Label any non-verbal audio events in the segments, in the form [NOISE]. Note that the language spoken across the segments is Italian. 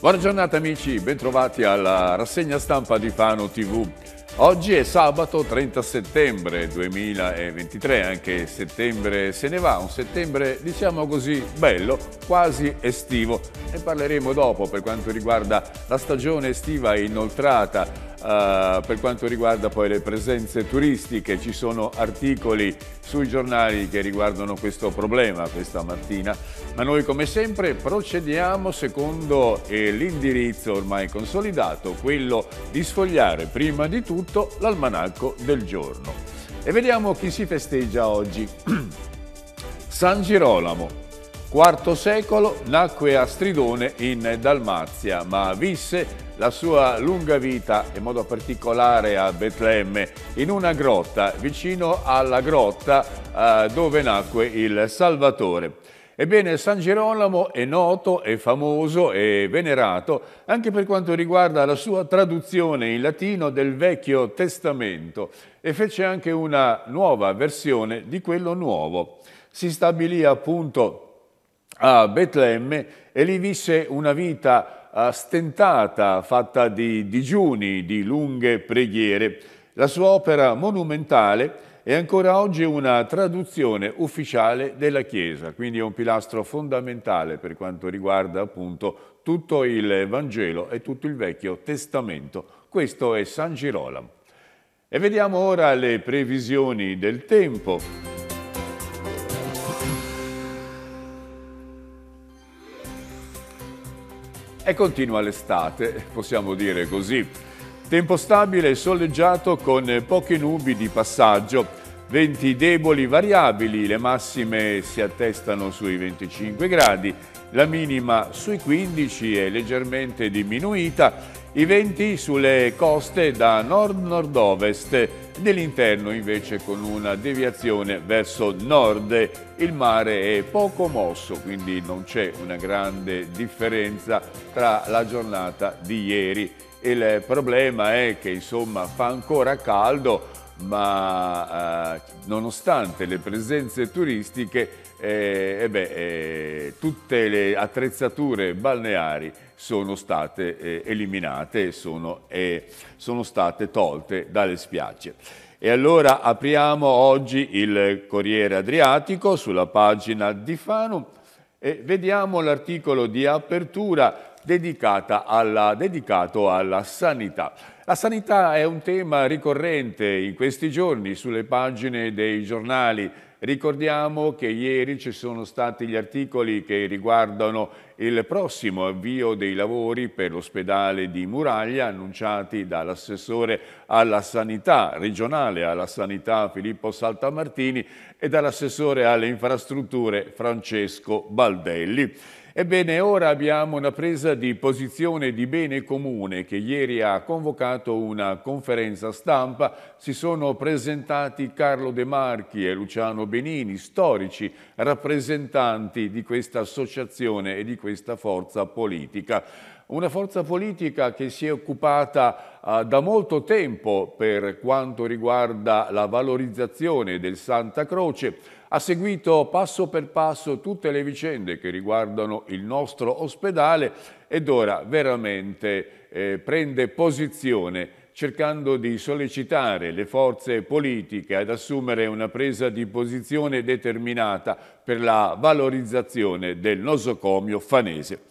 Buona giornata amici, bentrovati alla rassegna stampa di Fano TV. Oggi è sabato 30 settembre 2023, anche settembre se ne va, un settembre diciamo così bello, quasi estivo. Ne parleremo dopo per quanto riguarda la stagione estiva inoltrata eh, per quanto riguarda poi le presenze turistiche, ci sono articoli sui giornali che riguardano questo problema questa mattina, ma noi come sempre procediamo secondo eh, l'indirizzo ormai consolidato, quello di sfogliare prima di tutto l'almanacco del giorno. E vediamo chi si festeggia oggi. [CLEARS THROAT] San Girolamo, IV secolo nacque a Stridone in Dalmazia, ma visse la sua lunga vita, in modo particolare a Betlemme, in una grotta vicino alla grotta eh, dove nacque il Salvatore. Ebbene, San Gerolamo è noto, è famoso e venerato anche per quanto riguarda la sua traduzione in latino del Vecchio Testamento e fece anche una nuova versione di quello nuovo. Si stabilì appunto a Betlemme e lì visse una vita eh, stentata, fatta di digiuni, di lunghe preghiere. La sua opera monumentale è ancora oggi una traduzione ufficiale della Chiesa, quindi è un pilastro fondamentale per quanto riguarda appunto tutto il Vangelo e tutto il Vecchio Testamento. Questo è San Girolamo. E vediamo ora le previsioni del tempo. E continua l'estate, possiamo dire così. Tempo stabile e soleggiato con poche nubi di passaggio, venti deboli variabili, le massime si attestano sui 25 gradi la minima sui 15 è leggermente diminuita, i venti sulle coste da nord-nord-ovest, nell'interno invece con una deviazione verso nord. Il mare è poco mosso, quindi non c'è una grande differenza tra la giornata di ieri. Il problema è che insomma fa ancora caldo, ma eh, nonostante le presenze turistiche eh, beh, eh, tutte le attrezzature balneari sono state eh, eliminate e sono, sono state tolte dalle spiagge. E allora apriamo oggi il Corriere Adriatico sulla pagina di Fano e vediamo l'articolo di apertura alla, dedicato alla sanità. La sanità è un tema ricorrente in questi giorni sulle pagine dei giornali. Ricordiamo che ieri ci sono stati gli articoli che riguardano il prossimo avvio dei lavori per l'ospedale di Muraglia annunciati dall'assessore alla sanità regionale, alla sanità Filippo Saltamartini e dall'assessore alle infrastrutture Francesco Baldelli. Ebbene, ora abbiamo una presa di posizione di bene comune che ieri ha convocato una conferenza stampa. Si sono presentati Carlo De Marchi e Luciano Benini, storici rappresentanti di questa associazione e di questa forza politica. Una forza politica che si è occupata eh, da molto tempo per quanto riguarda la valorizzazione del Santa Croce, ha seguito passo per passo tutte le vicende che riguardano il nostro ospedale ed ora veramente eh, prende posizione cercando di sollecitare le forze politiche ad assumere una presa di posizione determinata per la valorizzazione del nosocomio fanese.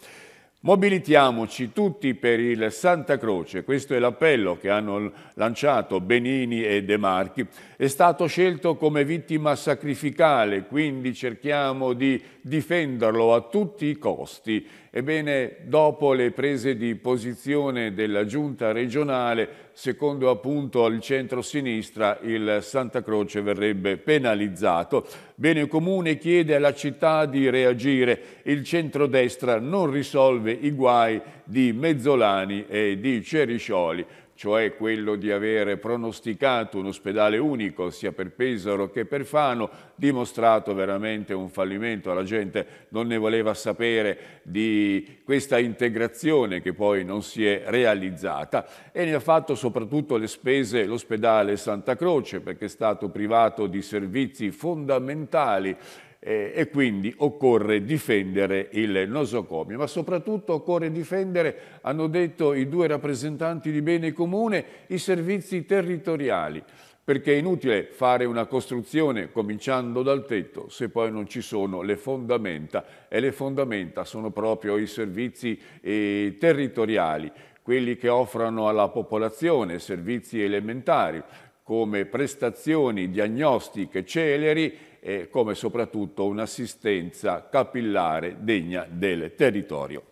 Mobilitiamoci tutti per il Santa Croce, questo è l'appello che hanno lanciato Benini e De Marchi, è stato scelto come vittima sacrificale, quindi cerchiamo di difenderlo a tutti i costi. Ebbene, dopo le prese di posizione della giunta regionale, secondo appunto il centro-sinistra, il Santa Croce verrebbe penalizzato. Bene Comune chiede alla città di reagire, il centro-destra non risolve i guai di Mezzolani e di Ceriscioli cioè quello di avere pronosticato un ospedale unico sia per Pesaro che per Fano, dimostrato veramente un fallimento, la gente non ne voleva sapere di questa integrazione che poi non si è realizzata e ne ha fatto soprattutto le spese l'ospedale Santa Croce perché è stato privato di servizi fondamentali eh, e quindi occorre difendere il nosocomio, ma soprattutto occorre difendere, hanno detto i due rappresentanti di bene comune, i servizi territoriali perché è inutile fare una costruzione cominciando dal tetto se poi non ci sono le fondamenta e le fondamenta sono proprio i servizi eh, territoriali, quelli che offrono alla popolazione servizi elementari come prestazioni diagnostiche celeri e come soprattutto un'assistenza capillare degna del territorio.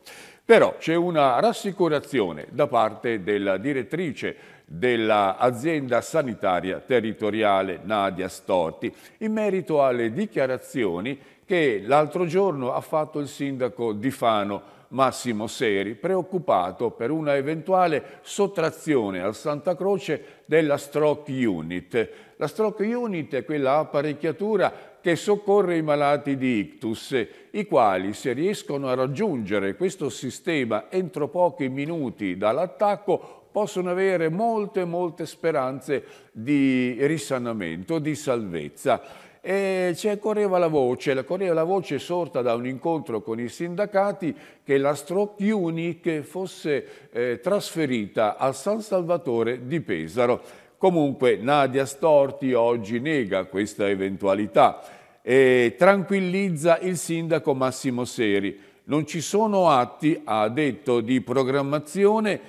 Però c'è una rassicurazione da parte della direttrice dell'azienda sanitaria territoriale Nadia Storti in merito alle dichiarazioni che l'altro giorno ha fatto il sindaco di Fano Massimo Seri, preoccupato per una eventuale sottrazione al Santa Croce della Stroke Unit, la stroke unit è quella apparecchiatura che soccorre i malati di ictus, i quali se riescono a raggiungere questo sistema entro pochi minuti dall'attacco possono avere molte molte speranze di risanamento, di salvezza. E c'è, correva la voce, la, correva la voce sorta da un incontro con i sindacati che la Stroke unit fosse eh, trasferita a San Salvatore di Pesaro Comunque Nadia Storti oggi nega questa eventualità e tranquillizza il sindaco Massimo Seri. Non ci sono atti, ha detto, di programmazione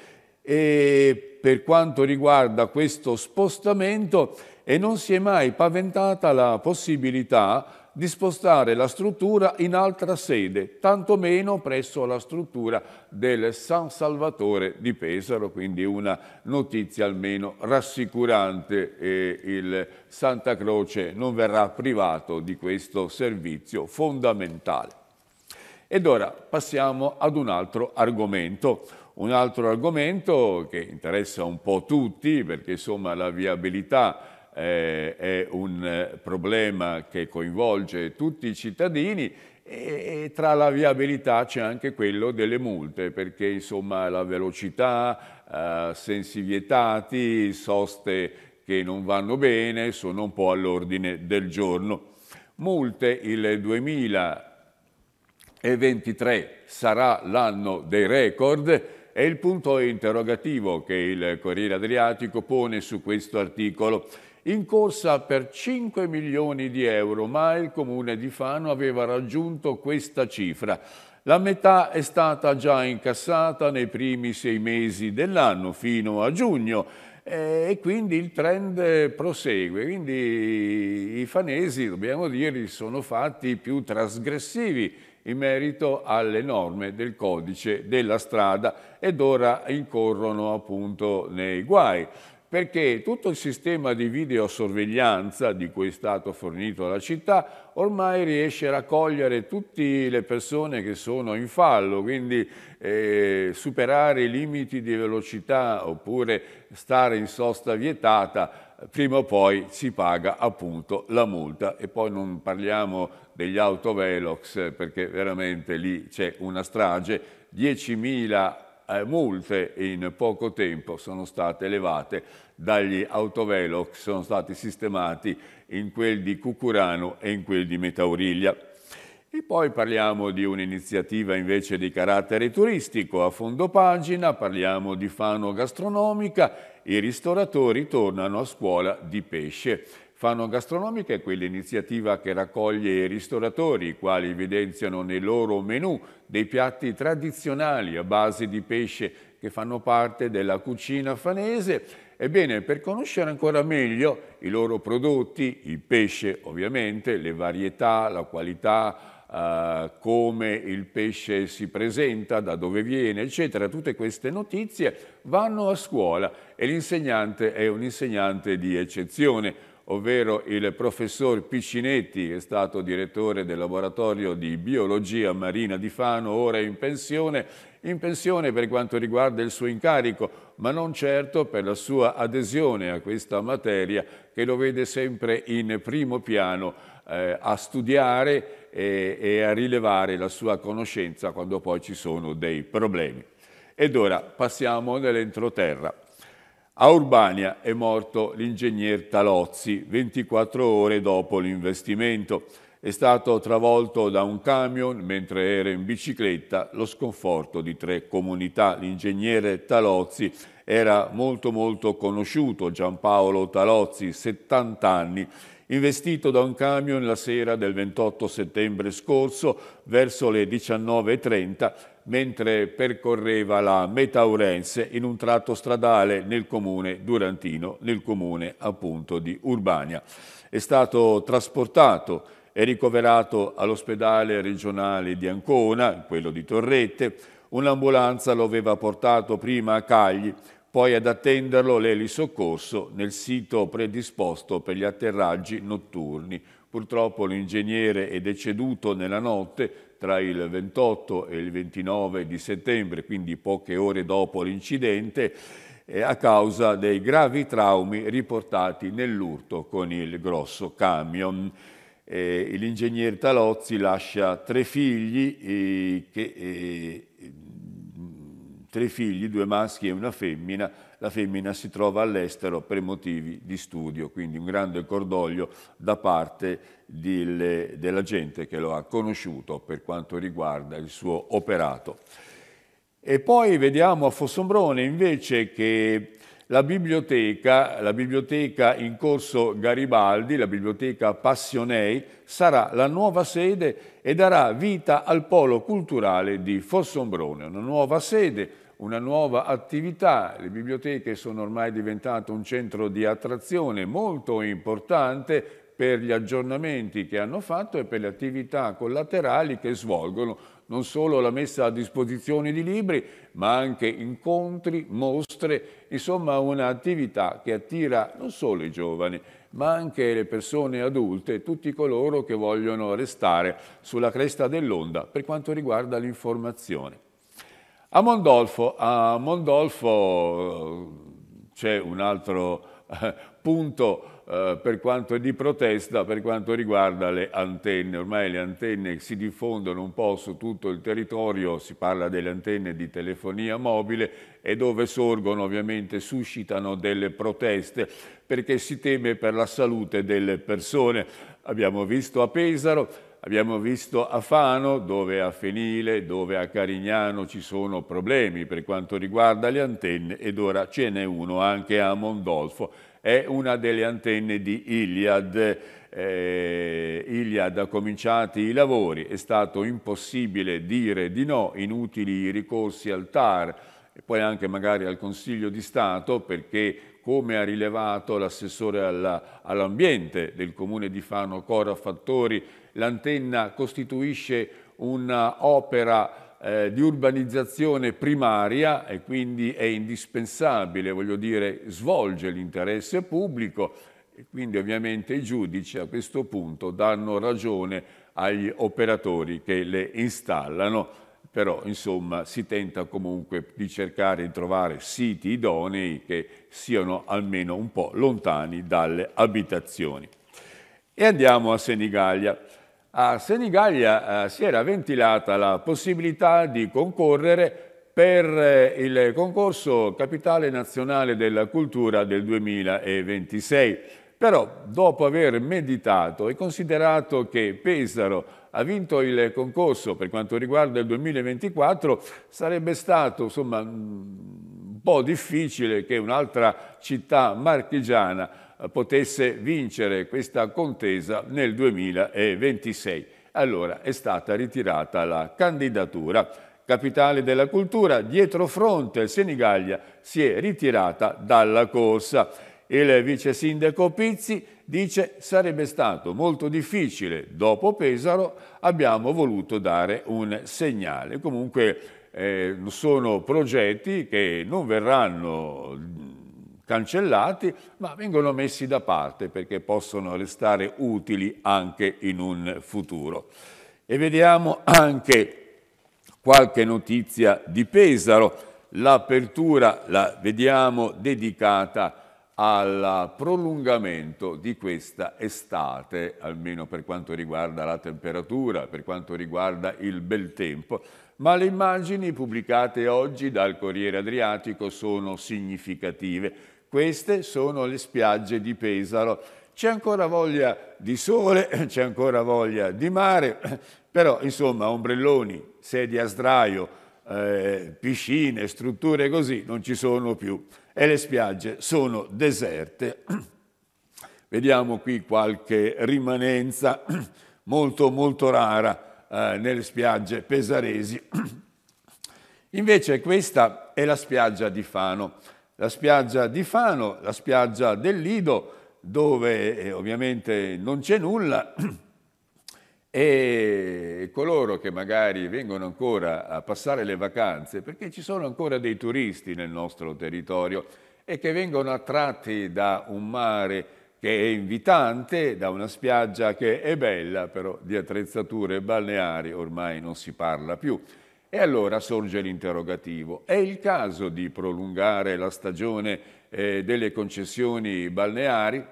e per quanto riguarda questo spostamento e non si è mai paventata la possibilità di spostare la struttura in altra sede, tantomeno presso la struttura del San Salvatore di Pesaro, quindi una notizia almeno rassicurante. E il Santa Croce non verrà privato di questo servizio fondamentale. Ed ora passiamo ad un altro argomento, un altro argomento che interessa un po' tutti, perché insomma la viabilità eh, è un eh, problema che coinvolge tutti i cittadini e tra la viabilità c'è anche quello delle multe, perché insomma la velocità, eh, sensi vietati, soste che non vanno bene, sono un po' all'ordine del giorno. Multe il 2023 sarà l'anno dei record e il punto interrogativo che il Corriere Adriatico pone su questo articolo in corsa per 5 milioni di euro, ma il comune di Fano aveva raggiunto questa cifra. La metà è stata già incassata nei primi sei mesi dell'anno, fino a giugno, eh, e quindi il trend prosegue. Quindi i fanesi, dobbiamo dire, sono fatti più trasgressivi in merito alle norme del codice della strada ed ora incorrono appunto nei guai perché tutto il sistema di videosorveglianza di cui è stato fornito la città ormai riesce a raccogliere tutte le persone che sono in fallo, quindi eh, superare i limiti di velocità oppure stare in sosta vietata, prima o poi si paga appunto la multa e poi non parliamo degli autovelox perché veramente lì c'è una strage, 10.000 eh, multe in poco tempo sono state elevate dagli autovelox, sono stati sistemati in quel di Cucurano e in quel di Metauriglia. E poi parliamo di un'iniziativa invece di carattere turistico a fondo pagina, parliamo di Fano Gastronomica, i ristoratori tornano a scuola di pesce Fano Gastronomica è quell'iniziativa che raccoglie i ristoratori, i quali evidenziano nei loro menù dei piatti tradizionali a base di pesce che fanno parte della cucina fanese. Ebbene, per conoscere ancora meglio i loro prodotti, il pesce ovviamente, le varietà, la qualità, Uh, come il pesce si presenta, da dove viene, eccetera. Tutte queste notizie vanno a scuola e l'insegnante è un insegnante di eccezione, ovvero il professor Piccinetti, che è stato direttore del laboratorio di biologia marina di Fano, ora in pensione, in pensione per quanto riguarda il suo incarico, ma non certo per la sua adesione a questa materia che lo vede sempre in primo piano eh, a studiare e, e a rilevare la sua conoscenza quando poi ci sono dei problemi. Ed ora passiamo nell'entroterra. A Urbania è morto l'ingegner Talozzi 24 ore dopo l'investimento. È stato travolto da un camion mentre era in bicicletta lo sconforto di tre comunità. L'ingegnere Talozzi era molto molto conosciuto, Giampaolo Talozzi, 70 anni, investito da un camion la sera del 28 settembre scorso verso le 19.30 mentre percorreva la Metaurense in un tratto stradale nel comune Durantino, nel comune appunto di Urbania. È stato trasportato e ricoverato all'ospedale regionale di Ancona, quello di Torrette. Un'ambulanza lo aveva portato prima a Cagli, poi ad attenderlo l'elisoccorso nel sito predisposto per gli atterraggi notturni. Purtroppo l'ingegnere è deceduto nella notte tra il 28 e il 29 di settembre, quindi poche ore dopo l'incidente, eh, a causa dei gravi traumi riportati nell'urto con il grosso camion. Eh, L'ingegnere Talozzi lascia tre figli, eh, che, tre figli, due maschi e una femmina, la femmina si trova all'estero per motivi di studio, quindi un grande cordoglio da parte le, della gente che lo ha conosciuto per quanto riguarda il suo operato. E poi vediamo a Fossombrone invece che la biblioteca, la biblioteca, in corso Garibaldi, la biblioteca Passionei, sarà la nuova sede e darà vita al polo culturale di Fossombrone, una nuova sede una nuova attività, le biblioteche sono ormai diventate un centro di attrazione molto importante per gli aggiornamenti che hanno fatto e per le attività collaterali che svolgono, non solo la messa a disposizione di libri, ma anche incontri, mostre, insomma un'attività che attira non solo i giovani, ma anche le persone adulte, tutti coloro che vogliono restare sulla cresta dell'onda per quanto riguarda l'informazione. A Mondolfo, Mondolfo c'è un altro eh, punto eh, per quanto di protesta per quanto riguarda le antenne. Ormai le antenne si diffondono un po' su tutto il territorio, si parla delle antenne di telefonia mobile e dove sorgono ovviamente suscitano delle proteste perché si teme per la salute delle persone. Abbiamo visto a Pesaro Abbiamo visto a Fano, dove a Fenile, dove a Carignano ci sono problemi per quanto riguarda le antenne ed ora ce n'è uno anche a Mondolfo. È una delle antenne di Iliad. Eh, Iliad ha cominciato i lavori, è stato impossibile dire di no, inutili i ricorsi al TAR e poi anche magari al Consiglio di Stato perché come ha rilevato l'assessore all'ambiente all del comune di Fano Cora Fattori, l'antenna costituisce un'opera eh, di urbanizzazione primaria e quindi è indispensabile, voglio dire, svolge l'interesse pubblico e quindi ovviamente i giudici a questo punto danno ragione agli operatori che le installano però insomma si tenta comunque di cercare di trovare siti idonei che siano almeno un po' lontani dalle abitazioni. E andiamo a Senigallia a Senigallia eh, si era ventilata la possibilità di concorrere per eh, il concorso Capitale Nazionale della Cultura del 2026. Però dopo aver meditato e considerato che Pesaro ha vinto il concorso per quanto riguarda il 2024, sarebbe stato insomma, un po' difficile che un'altra città marchigiana potesse vincere questa contesa nel 2026. Allora è stata ritirata la candidatura. Capitale della cultura, dietro fronte, Senigallia si è ritirata dalla corsa. Il vice sindaco Pizzi dice sarebbe stato molto difficile, dopo Pesaro abbiamo voluto dare un segnale. Comunque eh, sono progetti che non verranno cancellati, ma vengono messi da parte perché possono restare utili anche in un futuro. E vediamo anche qualche notizia di Pesaro. L'apertura la vediamo dedicata al prolungamento di questa estate, almeno per quanto riguarda la temperatura, per quanto riguarda il bel tempo, ma le immagini pubblicate oggi dal Corriere Adriatico sono significative. Queste sono le spiagge di Pesaro. C'è ancora voglia di sole, [CLEARS THROAT] c'è ancora voglia di mare, [CLEARS THROAT] però insomma ombrelloni, sedie a sdraio, eh, piscine, strutture così non ci sono più e le spiagge sono deserte. [CLEARS THROAT] Vediamo qui qualche rimanenza molto molto rara eh, nelle spiagge pesaresi. Invece questa è la spiaggia di Fano la spiaggia di Fano, la spiaggia del Lido, dove eh, ovviamente non c'è nulla [CLEARS THROAT] e coloro che magari vengono ancora a passare le vacanze, perché ci sono ancora dei turisti nel nostro territorio e che vengono attratti da un mare che è invitante, da una spiaggia che è bella, però di attrezzature balneari ormai non si parla più. E allora sorge l'interrogativo, è il caso di prolungare la stagione eh, delle concessioni balneari?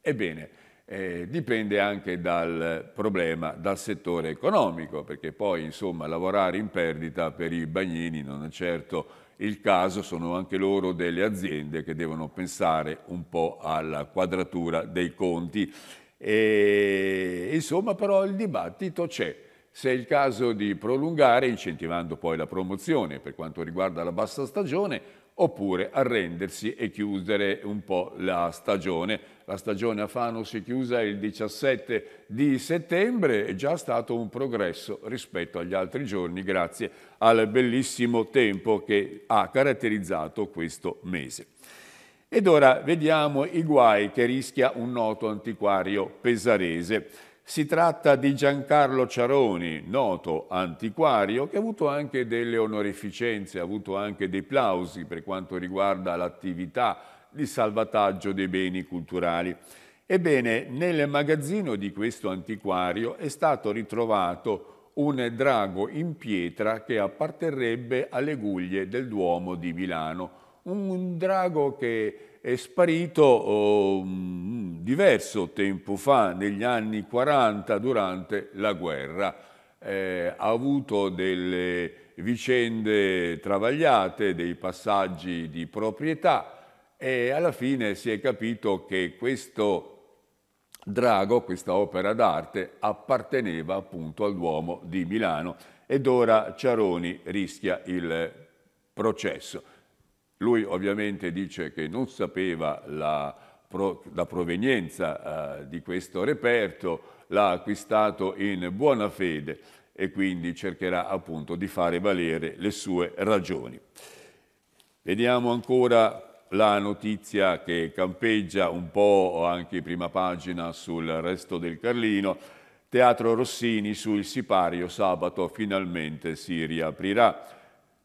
Ebbene, eh, dipende anche dal problema, dal settore economico, perché poi insomma lavorare in perdita per i bagnini non è certo il caso, sono anche loro delle aziende che devono pensare un po' alla quadratura dei conti. E, insomma però il dibattito c'è. Se è il caso di prolungare, incentivando poi la promozione per quanto riguarda la bassa stagione, oppure arrendersi e chiudere un po' la stagione. La stagione a Fano si è chiusa il 17 di settembre, è già stato un progresso rispetto agli altri giorni grazie al bellissimo tempo che ha caratterizzato questo mese. Ed ora vediamo i guai che rischia un noto antiquario pesarese. Si tratta di Giancarlo Ciaroni, noto antiquario, che ha avuto anche delle onorificenze, ha avuto anche dei plausi per quanto riguarda l'attività di salvataggio dei beni culturali. Ebbene, nel magazzino di questo antiquario è stato ritrovato un drago in pietra che apparterrebbe alle guglie del Duomo di Milano. Un drago che è sparito oh, diverso tempo fa, negli anni 40, durante la guerra. Eh, ha avuto delle vicende travagliate, dei passaggi di proprietà e alla fine si è capito che questo drago, questa opera d'arte, apparteneva appunto al Duomo di Milano ed ora Ciaroni rischia il processo. Lui ovviamente dice che non sapeva la, pro, la provenienza eh, di questo reperto, l'ha acquistato in buona fede e quindi cercherà appunto di fare valere le sue ragioni. Vediamo ancora la notizia che campeggia un po' anche prima pagina sul resto del Carlino. Teatro Rossini sul sipario sabato finalmente si riaprirà.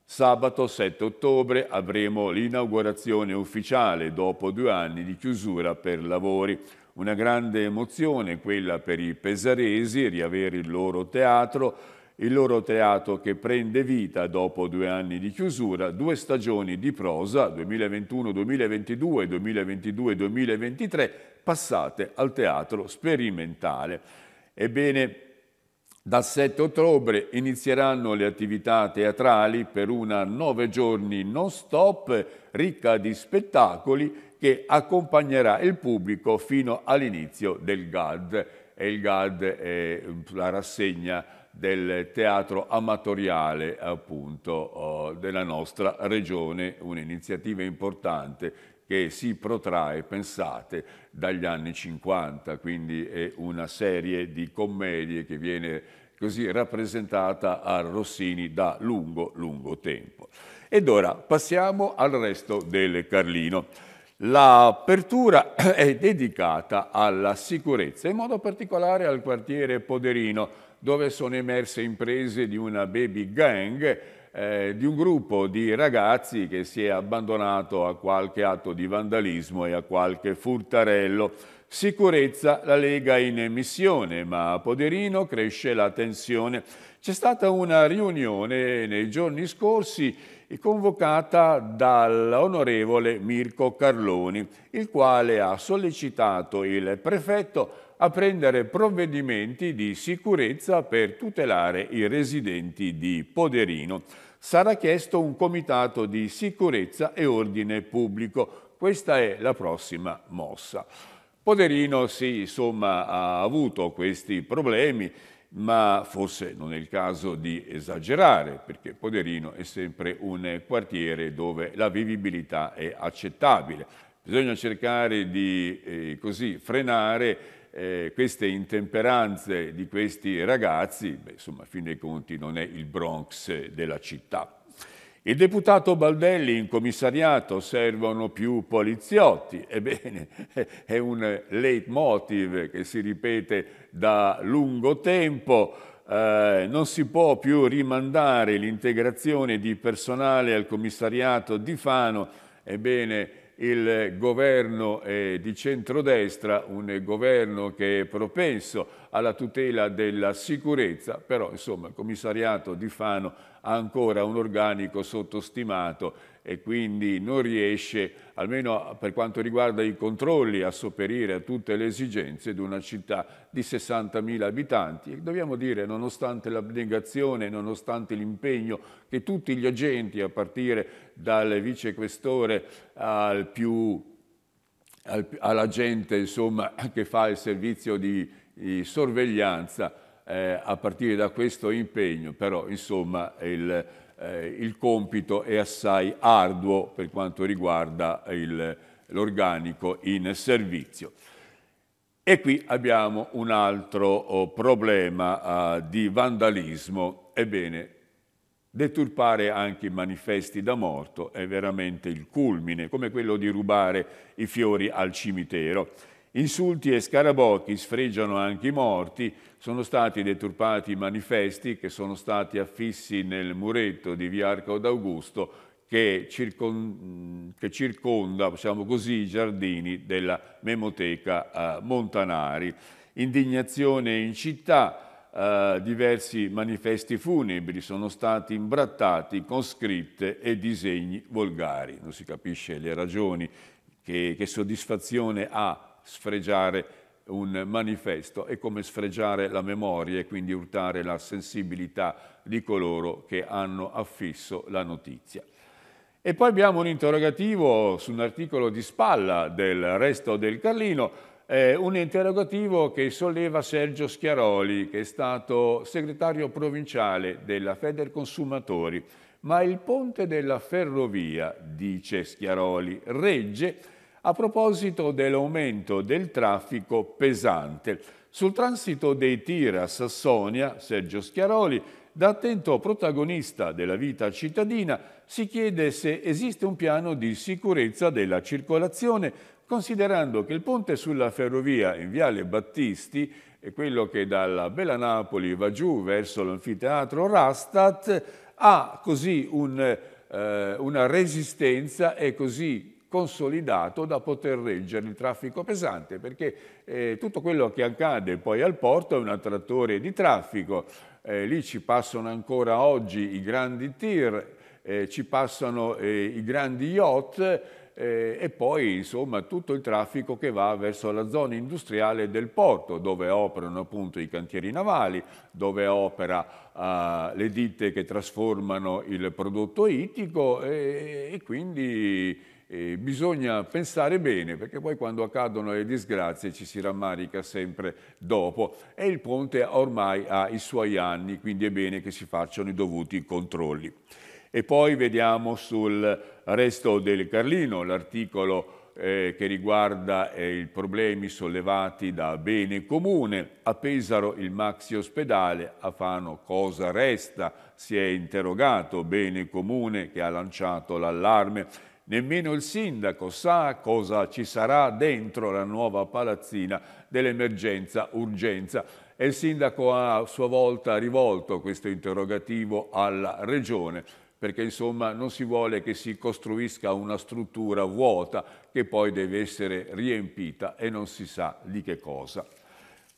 Sabato 7 ottobre avremo l'inaugurazione ufficiale dopo due anni di chiusura per lavori. Una grande emozione quella per i pesaresi, riavere il loro teatro, il loro teatro che prende vita dopo due anni di chiusura, due stagioni di prosa 2021-2022 2022-2023 passate al teatro sperimentale. Ebbene, dal 7 ottobre inizieranno le attività teatrali per una nove giorni non stop ricca di spettacoli che accompagnerà il pubblico fino all'inizio del GAD. E il GAD è la rassegna del teatro amatoriale appunto oh, della nostra regione, un'iniziativa importante che si protrae, pensate, dagli anni 50, quindi è una serie di commedie che viene così rappresentata a Rossini da lungo, lungo tempo. Ed ora passiamo al resto del Carlino. L'apertura [CLEARS THROAT] è dedicata alla sicurezza, in modo particolare al quartiere Poderino, dove sono emerse imprese di una baby gang eh, di un gruppo di ragazzi che si è abbandonato a qualche atto di vandalismo e a qualche furtarello. Sicurezza, la Lega in emissione, ma a Poderino cresce la tensione. C'è stata una riunione nei giorni scorsi convocata dall'onorevole Mirko Carloni, il quale ha sollecitato il prefetto a prendere provvedimenti di sicurezza per tutelare i residenti di Poderino. Sarà chiesto un comitato di sicurezza e ordine pubblico. Questa è la prossima mossa. Poderino sì, insomma, ha avuto questi problemi, ma forse non è il caso di esagerare, perché Poderino è sempre un quartiere dove la vivibilità è accettabile. Bisogna cercare di eh, così, frenare eh, queste intemperanze di questi ragazzi, beh, insomma, a fine dei conti non è il Bronx eh, della città. Il deputato Baldelli in commissariato servono più poliziotti, ebbene [LAUGHS] è un leitmotiv che si ripete da lungo tempo, eh, non si può più rimandare l'integrazione di personale al commissariato di Fano, ebbene il governo eh, di centrodestra, un governo che è propenso alla tutela della sicurezza, però insomma il commissariato di Fano ha ancora un organico sottostimato e quindi non riesce, almeno per quanto riguarda i controlli, a sopperire a tutte le esigenze di una città di 60.000 abitanti. E dobbiamo dire, nonostante l'abnegazione, nonostante l'impegno che tutti gli agenti, a partire dal vicequestore al più all'agente insomma, che fa il servizio di, di sorveglianza, eh, a partire da questo impegno, però insomma il, eh, il compito è assai arduo per quanto riguarda l'organico in servizio. E qui abbiamo un altro oh, problema eh, di vandalismo. Ebbene, deturpare anche i manifesti da morto è veramente il culmine, come quello di rubare i fiori al cimitero. Insulti e scarabocchi sfregiano anche i morti, sono stati deturpati i manifesti che sono stati affissi nel muretto di via Arco d'Augusto che, circon che, circonda diciamo così, i giardini della Memoteca eh, Montanari. Indignazione in città, eh, diversi manifesti funebri sono stati imbrattati con scritte e disegni volgari. Non si capisce le ragioni, che, che soddisfazione ha sfregiare un manifesto è come sfregiare la memoria e quindi urtare la sensibilità di coloro che hanno affisso la notizia. E poi abbiamo un interrogativo su un articolo di spalla del resto del Carlino, eh, un interrogativo che solleva Sergio Schiaroli, che è stato segretario provinciale della Feder Consumatori. Ma il ponte della ferrovia, dice Schiaroli, regge a proposito dell'aumento del traffico pesante. Sul transito dei tir a Sassonia, Sergio Schiaroli, da attento protagonista della vita cittadina, si chiede se esiste un piano di sicurezza della circolazione, considerando che il ponte sulla ferrovia in Viale Battisti e quello che dalla Bella Napoli va giù verso l'anfiteatro Rastat ha così un, eh, una resistenza e così consolidato da poter reggere il traffico pesante, perché eh, tutto quello che accade poi al porto è un attrattore di traffico, eh, lì ci passano ancora oggi i grandi tir, eh, ci passano eh, i grandi yacht, eh, e poi insomma tutto il traffico che va verso la zona industriale del porto dove operano appunto i cantieri navali, dove opera eh, le ditte che trasformano il prodotto ittico e, eh, e quindi e bisogna pensare bene perché poi quando accadono le disgrazie ci si rammarica sempre dopo e il ponte ormai ha i suoi anni quindi è bene che si facciano i dovuti controlli. E poi vediamo sul resto del Carlino l'articolo eh, che riguarda eh, i problemi sollevati da Bene Comune, a Pesaro il maxi ospedale, a Fano cosa resta? Si è interrogato Bene Comune che ha lanciato l'allarme Nemmeno il sindaco sa cosa ci sarà dentro la nuova palazzina dell'emergenza urgenza e il sindaco ha a sua volta rivolto questo interrogativo alla regione perché insomma non si vuole che si costruisca una struttura vuota che poi deve essere riempita e non si sa di che cosa.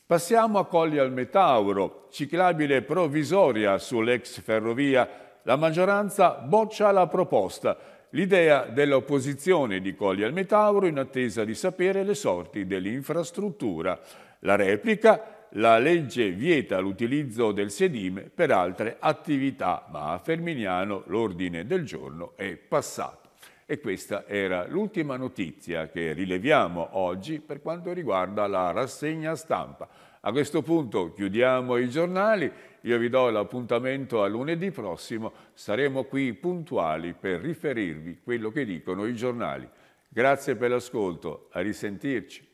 Passiamo a Colli al Metauro, ciclabile provvisoria sull'ex ferrovia. La maggioranza boccia la proposta L'idea dell'opposizione di Colli al Metauro in attesa di sapere le sorti dell'infrastruttura. La replica, la legge vieta l'utilizzo del sedime per altre attività, ma a Ferminiano l'ordine del giorno è passato. E questa era l'ultima notizia che rileviamo oggi per quanto riguarda la rassegna stampa. A questo punto chiudiamo i giornali io vi do l'appuntamento a lunedì prossimo, saremo qui puntuali per riferirvi quello che dicono i giornali. Grazie per l'ascolto, a risentirci.